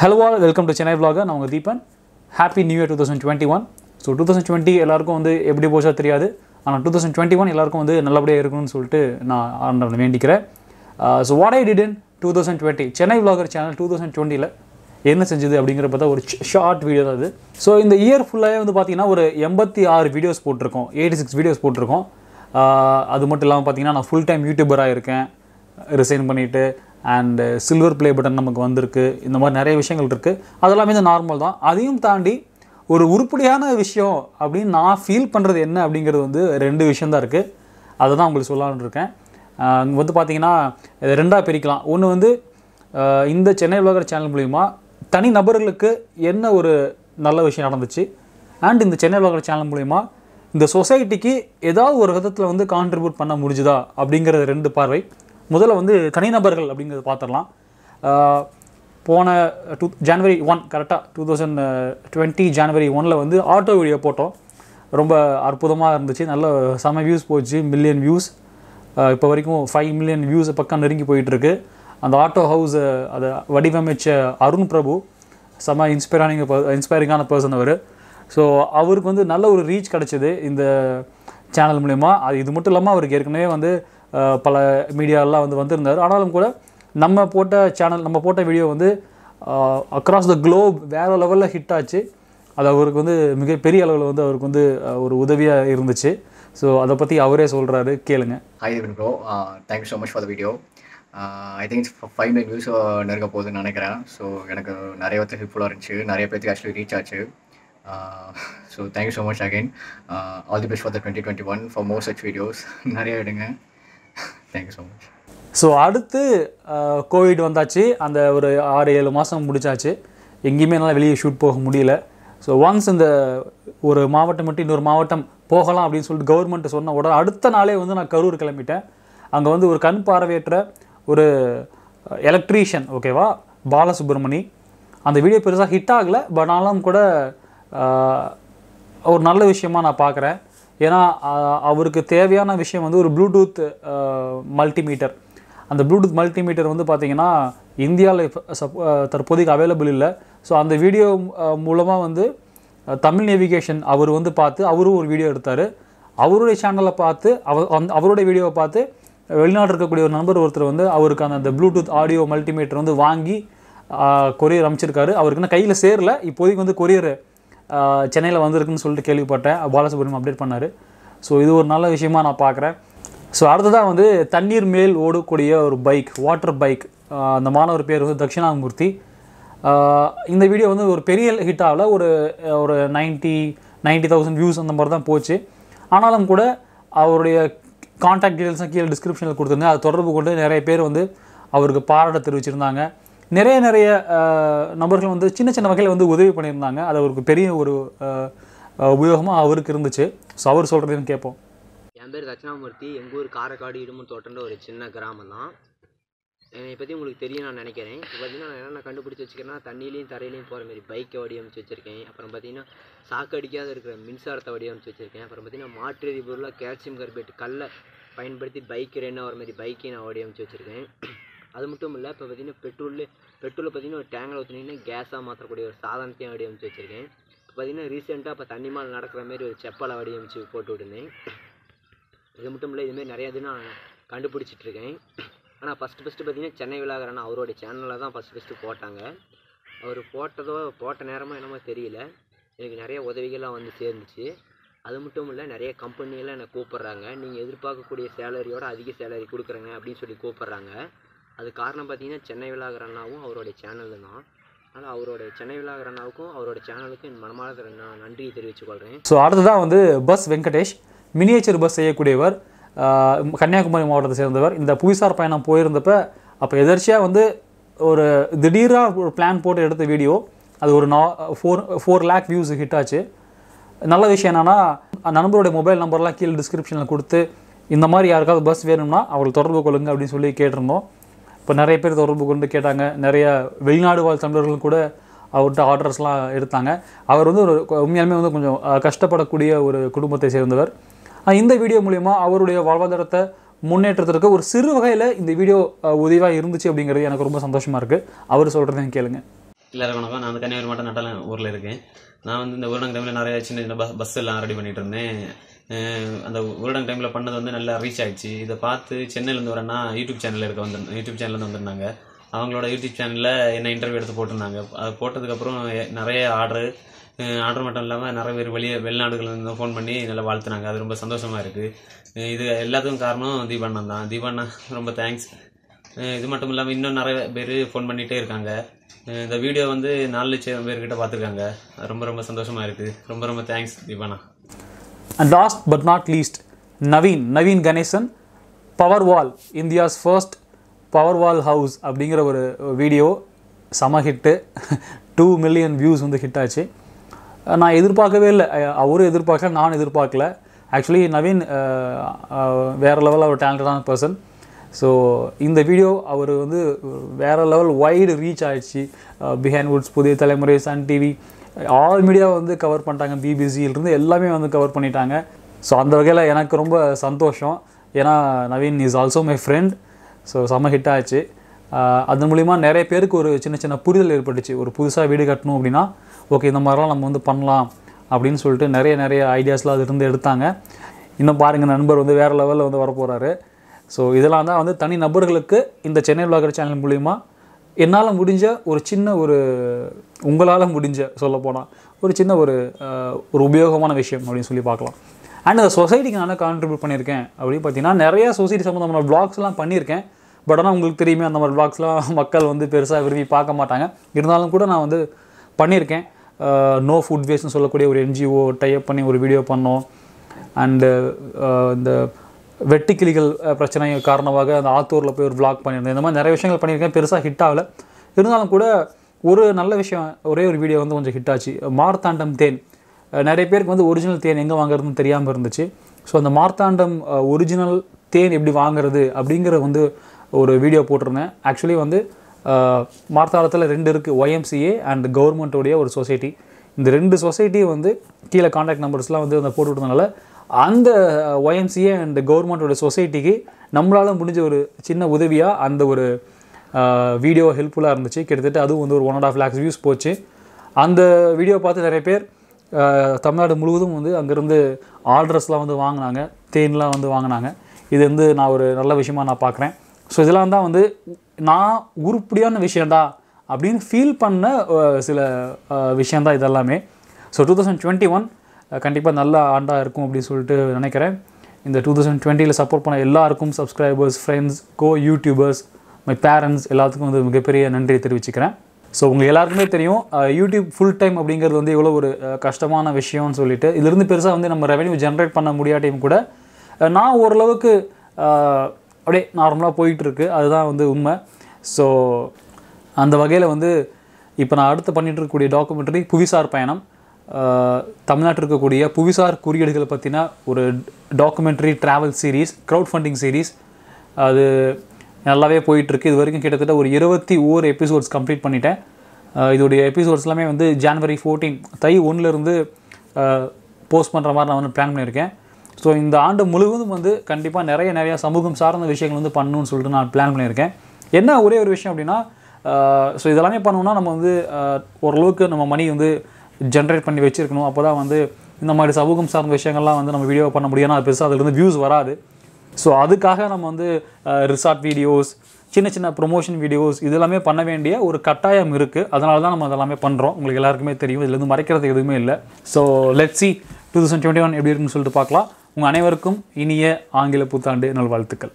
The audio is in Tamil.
hello all welcome to Chennai vlog நான் உங்கள் Deepan happy new year two thousand twenty one so two thousand twenty எல்லாருக்கும் வந்து எப்படி போச்சா தெரியாது ஆனால் டூ தௌசண்ட் டுவெண்ட்டி ஒன் எல்லாருக்கும் வந்து நல்லபடியாக இருக்கணும்னு சொல்லிட்டு நான் ஆண்டவன் வேண்டிக்கிறேன் so what I did in two thousand twenty Chennai vlogger channel two thousand டுவெண்ட்டியில் என்ன செஞ்சது அப்படிங்கிற பார்த்தா ஒரு ஷார்ட் வீடியோ தான் அது ஸோ இந்த இயர் ஃபுல்லாகவே வந்து பார்த்தீங்கன்னா ஒரு எண்பத்தி ஆறு வீடியோஸ் போட்டிருக்கோம் எயிட்டி சிக்ஸ் வீடியோஸ் போட்டிருக்கோம் அது மட்டும் இல்லாமல் பார்த்தீங்கன்னா நான் ஃபுல் டைம் யூடியூபராக இருக்கேன் ரிசைன் பண்ணிவிட்டு அண்டு சில்வர் ப்ளே பட்டன் நமக்கு வந்திருக்கு இந்த மாதிரி நிறைய விஷயங்கள் இருக்குது அதெல்லாமே இந்த நார்மல் தான் அதையும் தாண்டி ஒரு உருப்படியான விஷயம் அப்படின்னு நான் ஃபீல் பண்ணுறது என்ன அப்படிங்கிறது வந்து ரெண்டு விஷயந்தான் இருக்குது அதை தான் உங்களுக்கு சொல்லலான்னு இருக்கேன் அங்கே வந்து பார்த்திங்கன்னா ரெண்டாக பிரிக்கலாம் ஒன்று வந்து இந்த சென்னை உலக சேனல் மூலிமா தனி நபர்களுக்கு என்ன ஒரு நல்ல விஷயம் நடந்துச்சு அண்ட் இந்த சென்னை உலக சேனல் மூலிமா இந்த சொசைட்டிக்கு ஏதாவது ஒரு விதத்தில் வந்து கான்ட்ரிபியூட் பண்ண முடிஞ்சுதா அப்படிங்கிறது ரெண்டு பார்வை முதல்ல வந்து தனிநபர்கள் அப்படிங்கிறத பார்த்துடலாம் போன டூ ஜனவரி ஒன் கரெக்டாக டூ தௌசண்ட் டுவெண்ட்டி ஜனவரி ஒனில் வந்து ஆட்டோ வீடியோ போட்டோம் ரொம்ப அற்புதமாக இருந்துச்சு நல்ல செம வியூஸ் போச்சு மில்லியன் வியூஸ் இப்போ வரைக்கும் ஃபைவ் மில்லியன் வியூஸ் பக்கம் நெருங்கி போயிட்டுருக்கு அந்த ஆட்டோ ஹவுஸை அதை வடிவமைச்ச அருண் பிரபு செம இன்ஸ்பைரானிங் இன்ஸ்பைரிங்கான பர்சன் அவர் ஸோ அவருக்கு வந்து நல்ல ஒரு ரீச் கிடச்சிது இந்த சேனல் மூலிமா அது இது மட்டும் இல்லாமல் அவருக்கு ஏற்கனவே வந்து பல மீடியாலாம் வந்து வந்திருந்தார் ஆனாலும் கூட நம்ம போட்ட சேனல் நம்ம போட்ட வீடியோ வந்து அக்ராஸ் த குளோப் வேறு லெவலில் ஹிட் ஆச்சு அது அவருக்கு வந்து மிகப்பெரிய அளவில் வந்து அவருக்கு வந்து ஒரு உதவியாக இருந்துச்சு ஸோ அதை பற்றி அவரே சொல்கிறாரு கேளுங்க hi bro thank you so much for the video I think five minute views நெருங்க போகுதுன்னு நினைக்கிறேன் ஸோ எனக்கு நிறைய பேர்த்து ஹெல்ப்ஃபுல்லாக இருந்துச்சு நிறைய பேர்த்துக்கு ஆக்சுவலி ரீச் ஆச்சு so thank you so much again all the best for the twenty twenty one for more such videos நிறைய விடுங்க தேங்க்யூ ஸோ மச் ஸோ அடுத்து கோவிட் வந்தாச்சு அந்த ஒரு ஆறு ஏழு மாதம் முடிச்சாச்சு எங்கேயுமே என்னால் வெளியே ஷூட் போக முடியல ஸோ ஒன்ஸ் இந்த ஒரு மாவட்டம் மட்டும் இன்னொரு மாவட்டம் போகலாம் அப்படின்னு சொல்லிட்டு கவர்மெண்ட் சொன்ன உடனே அடுத்த நாளே வந்து நான் கரூர் கிளம்பிட்டேன் அங்கே வந்து ஒரு கண் பார்வையற்ற ஒரு எலக்ட்ரீஷியன் ஓகேவா பாலசுப்ரமணி அந்த வீடியோ பெருசாக ஹிட் ஆகலை பட் ஆனாலும் கூட ஒரு நல்ல விஷயமாக நான் பார்க்குறேன் ஏன்னா அவருக்கு தேவையான விஷயம் வந்து ஒரு ப்ளூடூத் மல்டிமீட்டர் அந்த ப்ளூடூத் மல்டிமீட்டர் வந்து பார்த்திங்கன்னா இந்தியாவில் சப் தற்போதைக்கு அவைலபிள் இல்லை ஸோ அந்த வீடியோ மூலமாக வந்து தமிழ் நேவிகேஷன் அவர் வந்து பார்த்து அவரும் ஒரு வீடியோ எடுத்தார் அவருடைய சேனலை பார்த்து அவ அவருடைய வீடியோவை பார்த்து வெளிநாட்டில் இருக்கக்கூடிய ஒரு நண்பர் ஒருத்தர் வந்து அவருக்கு அந்த ப்ளூடூத் ஆடியோ மல்டிமீட்டர் வந்து வாங்கி கொரியர் அமைச்சிருக்காரு அவருக்கு கையில் சேரல இப்போதைக்கு வந்து கொரியர் சென்னையில் வந்திருக்குன்னு சொல்லிட்டு கேள்விப்பட்டேன் பாலசுப்ரமணியம் அப்டேட் பண்ணார் ஸோ இது ஒரு நல்ல விஷயமாக நான் பார்க்குறேன் ஸோ அடுத்ததாக வந்து தண்ணீர் மேல் ஓடக்கூடிய ஒரு பைக் வாட்டர் பைக் அந்த மாணவர் பேர் வந்து தட்சிணாமூர்த்தி இந்த வீடியோ வந்து ஒரு பெரிய ஹிட் ஆகல ஒரு ஒரு நைன்ட்டி நைன்ட்டி தௌசண்ட் வியூஸ் அந்த மாதிரி தான் போச்சு ஆனாலும் கூட அவருடைய காண்டாக்ட் டீட்டெயில்ஸ் கீழே டிஸ்கிரிப்ஷனில் கொடுத்துருந்தேன் அது தொடர்பு கொண்டு நிறைய பேர் வந்து அவருக்கு பாராட்ட தெரிவிச்சிருந்தாங்க நிறைய நிறைய நபர்கள் வந்து சின்ன சின்ன வகையில் வந்து உதவி பண்ணியிருந்தாங்க அது அவருக்கு பெரிய ஒரு உபயோகமாக அவருக்கு இருந்துச்சு ஸோ அவர் சொல்கிறதையும் கேட்போம் என் பேர் தட்சிணாமூர்த்தி எங்கள் ஊர் காரைக்காடு இடுமன் தோட்டம்ன்ற ஒரு சின்ன கிராமம் தான் என்னை பற்றி உங்களுக்கு தெரியும் நான் நினைக்கிறேன் இப்போ பார்த்தீங்கன்னா நான் என்னென்ன கண்டுபிடிச்சி வச்சுக்கிறேன்னா தண்ணியிலையும் தரையிலையும் போகிற மாதிரி பைக்கை வடிவமைச்சு வச்சுருக்கேன் அப்புறம் பார்த்தீங்கன்னா சாக்கு அடிக்காத இருக்கிற மின்சாரத்தை வடிவமைச்சு வச்சுருக்கேன் அப்புறம் பார்த்தீங்கன்னா மாற்று எரிபொருளாக கேல்சியம் கார்பேட் கல்லை பயன்படுத்தி பைக் ரெண்டு வர மாதிரி பைக்கை நான் வடிவமைச்சு வச்சுருக்கேன் அது மட்டும் இல்லை இப்போ பார்த்தீங்கன்னா பெட்ரோல் பெட்ரோலில் பார்த்தீங்கன்னா ஒரு டேங்கில் ஊற்றினீங்கன்னா கேஸாக மாற்றக்கூடிய ஒரு சாதனத்தையும் வடிவமைச்சு வச்சுருக்கேன் இப்போ பார்த்தீங்கன்னா ரீசெண்டாக இப்போ தண்ணி மேலே நடக்கிற மாதிரி ஒரு செப்பலை வடிவமைச்சு போட்டு விட்டுருந்தேன் இது மட்டும் இல்லை இதுமாரி நிறையா இது நான் கண்டுபிடிச்சிட்ருக்கேன் ஆனால் ஃபஸ்ட்டு ஃபஸ்ட்டு பார்த்தீங்கன்னா சென்னை விழாகிறனா அவரோட சேனலில் தான் ஃபஸ்ட்டு ஃபஸ்ட்டு போட்டாங்க அவர் போட்டதோ போட்ட நேரமோ என்னமோ தெரியல எனக்கு நிறைய உதவிகள்லாம் வந்து சேர்ந்துச்சு அது மட்டும் இல்லை நிறைய கம்பெனியெல்லாம் என்னை கூப்பிட்றாங்க நீங்கள் எதிர்பார்க்கக்கூடிய சேலரியோட அதிக சேலரி கொடுக்குறேங்க அப்படின்னு சொல்லி கூப்பிட்றாங்க அது காரணம் பார்த்தீங்கன்னா சென்னை விழாகர் அண்ணாவும் அவருடைய சேனலு தான் அதனால் அவருடைய சென்னை விழாகர் அவரோட அவருடைய சேனலுக்கு என் மனமார்ந்த நான் நன்றியை தெரிவித்துக் கொள்கிறேன் ஸோ அடுத்ததான் வந்து பஸ் வெங்கடேஷ் மினியேச்சர் பஸ் செய்யக்கூடியவர் கன்னியாகுமரி மாவட்டத்தை சேர்ந்தவர் இந்த புவிசார் பயணம் போயிருந்தப்ப அப்போ எதர்ச்சியாக வந்து ஒரு திடீராக ஒரு பிளான் போட்டு எடுத்த வீடியோ அது ஒரு நா four four lakh views hit ஆச்சு நல்ல விஷயம் என்னென்னா நண்பருடைய மொபைல் நம்பர்லாம் கீழே டிஸ்கிரிப்ஷனில் கொடுத்து இந்த மாதிரி யாருக்காவது பஸ் வேணும்னா அவளை தொடர்பு கொள்ளுங்க அப்படின்னு சொல்லி கேட்டிருந்தோம் இப்போ நிறைய பேர் தொடர்பு கொண்டு கேட்டாங்க நிறைய வெளிநாடு வாழ் தமிழர்களும் கூட அவர்கிட்ட ஆர்டர்ஸ்லாம் எடுத்தாங்க அவர் வந்து ஒரு உண்மையாலுமே வந்து கொஞ்சம் கஷ்டப்படக்கூடிய ஒரு குடும்பத்தை சேர்ந்தவர் இந்த வீடியோ மூலிமா அவருடைய வாழ்வாதாரத்தை முன்னேற்றத்திற்கு ஒரு சிறு வகையில் இந்த வீடியோ உதவியாக இருந்துச்சு அப்படிங்கிறது எனக்கு ரொம்ப சந்தோஷமாக இருக்குது அவர் சொல்கிறதையும் கேளுங்க எல்லாரும் வணக்கம் நான் வந்து கன்னியாகுமரி மாவட்டம் நட்டாலம் ஊரில் இருக்கேன் நான் வந்து இந்த ஊரடங்கு டைமில் நிறைய சின்ன சின்ன பஸ் பஸ் எல்லாம் ரெடி பண்ணிட்டு இருந்தேன் அந்த ஊரடங்கு டைமில் பண்ணது வந்து நல்லா ரீச் ஆகிடுச்சு இதை பார்த்து சென்னையிலேருந்து வரேன்னா யூடியூப் சேனலில் இருக்க வந்து யூடியூப் சேனலில் வந்திருந்தாங்க அவங்களோட யூடியூப் சேனலில் என்ன இன்டர்வியூ எடுத்து போட்டிருந்தாங்க அது போட்டதுக்கப்புறம் நிறைய ஆர்டரு ஆர்டர் மட்டும் இல்லாமல் நிறைய பேர் வெளியே வெளிநாடுகள்லேருந்து ஃபோன் பண்ணி நல்லா வாழ்த்துனாங்க அது ரொம்ப சந்தோஷமாக இருக்குது இது எல்லாத்துக்கும் காரணம் தீபாண்ணன் தான் தீபாண்ணா ரொம்ப தேங்க்ஸ் இது மட்டும் இல்லாமல் இன்னும் நிறைய பேர் ஃபோன் பண்ணிகிட்டே இருக்காங்க இந்த வீடியோ வந்து நாலு லட்சம் பேர்கிட்ட பார்த்துருக்காங்க ரொம்ப ரொம்ப சந்தோஷமாக இருக்குது ரொம்ப ரொம்ப தேங்க்ஸ் தீபாண்ணா and And last but not Naveen Naveen, Naveen Ganesan, Powerwall, India's first Powerwall house அப்படிங்கிற ஒரு வீடியோ செம ஹிட்டு டூ மில்லியன் வியூஸ் வந்து ஹிட் ஆச்சு நான் எதிர்பார்க்கவே இல்லை அவரும் எதிர்பார்க்கல நான் எதிர்பார்க்கல ஆக்சுவலி நவீன் வேறு லெவலில் ஒரு டேலண்டடான பர்சன் ஸோ இந்த வீடியோ அவர் வந்து வேறு லெவல் வைடு ரீச் ஆகிடுச்சு Behindwoods Puthiya Thalaimurai Sun TV all மீடியாவை வந்து கவர் பண்ணிட்டாங்க பிபிசியிலிருந்து எல்லாமே வந்து கவர் பண்ணிட்டாங்க ஸோ அந்த வகையில் எனக்கு ரொம்ப சந்தோஷம் ஏன்னா Naveen is also my friend so செம்ம ஹிட் ஆச்சு அது மூலிமா நிறைய பேருக்கு ஒரு சின்ன சின்ன புரிதல் ஏற்பட்டுச்சு ஒரு புதுசாக வீடு கட்டணும் அப்படின்னா ஓகே இந்த மாதிரிலாம் நம்ம வந்து பண்ணலாம் அப்படின்னு சொல்லிட்டு நிறைய நிறைய ஐடியாஸ்லாம் அது இருந்து எடுத்தாங்க இன்னும் பாருங்கள் நண்பர் வந்து வேறு லெவலில் வந்து வரப்போகிறாரு ஸோ இதெல்லாம் தான் வந்து தனி நபர்களுக்கு இந்த சென்னை விளாகர் சேனல் மூலிமா என்னால் முடிஞ்ச ஒரு சின்ன ஒரு உங்களால் முடிஞ்ச சொல்லப்போனால் ஒரு சின்ன ஒரு ஒரு உபயோகமான விஷயம் அப்படின்னு சொல்லி பார்க்கலாம் அண்ட் அந்த சொசைட்டிக்கு நான் கான்ட்ரிபியூட் பண்ணியிருக்கேன் அப்படின்னு பார்த்தீங்கன்னா நிறைய சொசைட்டி சம்மந்தமான பிளாக்ஸ்லாம் பண்ணியிருக்கேன் பட் ஆனால் உங்களுக்கு தெரியுமே அந்த மாதிரி பிளாக்ஸ்லாம் மக்கள் வந்து பெருசாக விரும்பி பார்க்க மாட்டாங்க இருந்தாலும் கூட நான் வந்து பண்ணியிருக்கேன் நோ ஃபுட் வேஸ்ட்னு சொல்லக்கூடிய ஒரு என்ஜிஓ டைப் பண்ணி ஒரு வீடியோ பண்ணோம் அண்டு இந்த கிளிகள் பிரச்சனை காரணமாக அந்த ஆத்தூரில் போய் ஒரு விளாக் பண்ணியிருந்தேன் இந்த மாதிரி நிறைய விஷயங்கள் பண்ணியிருக்கேன் பெருசாக ஹிட் ஆகலை இருந்தாலும் கூட ஒரு நல்ல விஷயம் ஒரே ஒரு வீடியோ வந்து கொஞ்சம் ஹிட் ஆச்சு மார்த்தாண்டம் தேன் நிறைய பேருக்கு வந்து ஒரிஜினல் தேன் எங்கே வாங்குறதுன்னு தெரியாமல் இருந்துச்சு ஸோ அந்த மார்த்தாண்டம் ஒரிஜினல் தேன் எப்படி வாங்குறது அப்படிங்கிற வந்து ஒரு வீடியோ போட்டிருந்தேன் ஆக்சுவலி வந்து மார்த்தாண்டத்தில் ரெண்டு இருக்குது ஒய்எம்சிஏ அண்ட் கவர்மெண்ட்டோடைய ஒரு சொசைட்டி இந்த ரெண்டு சொசைட்டியும் வந்து கீழே காண்டாக்ட் நம்பர்ஸ்லாம் வந்து அந்த போட்டுவிட்டதுனால அந்த ஒயம்சிஏ அந்த கவர்மெண்ட்டோட சொசைட்டிக்கு நம்மளால் முடிஞ்ச ஒரு சின்ன உதவியாக அந்த ஒரு வீடியோ ஹெல்ப்ஃபுல்லாக இருந்துச்சு கிட்டத்தட்ட அதுவும் வந்து ஒரு one and half lakhs views போச்சு அந்த வீடியோ பார்த்து நிறைய பேர் தமிழ்நாடு முழுவதும் வந்து அங்கேருந்து ஆர்டர்ஸ்லாம் வந்து வாங்கினாங்க தேன்லாம் வந்து வாங்கினாங்க இது வந்து நான் ஒரு நல்ல விஷயமாக நான் பார்க்குறேன் ஸோ இதெல்லாம் தான் வந்து நான் உருப்படியான விஷயந்தான் அப்படின்னு ஃபீல் பண்ண சில விஷயந்தான் இதெல்லாமே so two thousand twenty one கண்டிப்பாக நல்ல ஆண்டாக இருக்கும் அப்படின்னு சொல்லிட்டு நினைக்கிறேன் இந்த டூ தௌசண்ட் டுவெண்ட்டியில் சப்போர்ட் பண்ண எல்லாருக்கும் subscribers friends co YouTubers my parents எல்லாத்துக்கும் வந்து மிகப்பெரிய நன்றியை தெரிவிச்சுக்கிறேன் ஸோ உங்கள் எல்லாருக்குமே தெரியும் யூடியூப் ஃபுல் டைம் அப்படிங்கிறது வந்து எவ்வளோ ஒரு கஷ்டமான விஷயம்னு சொல்லிட்டு இதுலேருந்து பெருசாக வந்து நம்ம ரெவன்யூ ஜென்ரேட் பண்ண முடியாட்டையும் கூட நான் ஓரளவுக்கு அப்படியே நார்மலாக போயிட்டுருக்கு அதுதான் வந்து உண்மை ஸோ அந்த வகையில் வந்து இப்போ நான் அடுத்து பண்ணிகிட்டு இருக்கக்கூடிய டாக்குமெண்ட்ரி புவிசார் பயணம் தமிழ்நாட்டில் இருக்கக்கூடிய புவிசார் குறியீடுகளை பற்றினா ஒரு documentary travel series crowdfunding series அது நல்லாவே போயிட்டுருக்கு இது வரைக்கும் கிட்டத்தட்ட ஒரு இருபத்தி ஓர் எபிசோட்ஸ் கம்ப்ளீட் பண்ணிட்டேன் இதோடைய எபிசோட்ஸ் எல்லாமே வந்து ஜான்வரி ஃபோர்டீன் தை ஒன்றுலேருந்து போஸ்ட் பண்ணுற மாதிரி நான் வந்து பிளான் பண்ணியிருக்கேன் ஸோ இந்த ஆண்டு முழுவதும் வந்து கண்டிப்பாக நிறைய நிறையா சமூகம் சார்ந்த விஷயங்கள் வந்து பண்ணணும்னு சொல்லிட்டு நான் பிளான் பண்ணியிருக்கேன் என்ன ஒரே ஒரு விஷயம் அப்படின்னா ஸோ இதெல்லாமே பண்ணோம்னா நம்ம வந்து ஓரளவுக்கு நம்ம மணி வந்து ஜென்ரேட் பண்ணி வச்சுருக்கணும் அப்போ தான் வந்து இந்த மாதிரி சமூகம் சார்ந்த விஷயங்கள்லாம் வந்து நம்ம வீடியோ பண்ண முடியும் அது பெருசாக அதுலேருந்து வியூஸ் வராது ஸோ அதுக்காக நம்ம வந்து ரிசார்ட் வீடியோஸ் சின்ன சின்ன ப்ரொமோஷன் வீடியோஸ் இதெல்லாமே பண்ண வேண்டிய ஒரு கட்டாயம் இருக்குது அதனால தான் நம்ம அதெல்லாமே பண்ணுறோம் உங்களுக்கு எல்லாருக்குமே தெரியும் இதுலேருந்து மறைக்கிறது எதுவுமே இல்லை so let see two thousand twenty one எப்படி இருக்குன்னு சொல்லிட்டு பார்க்கலாம் உங்கள் அனைவருக்கும் இனிய ஆங்கில புத்தாண்டு நல்வாழ்த்துக்கள்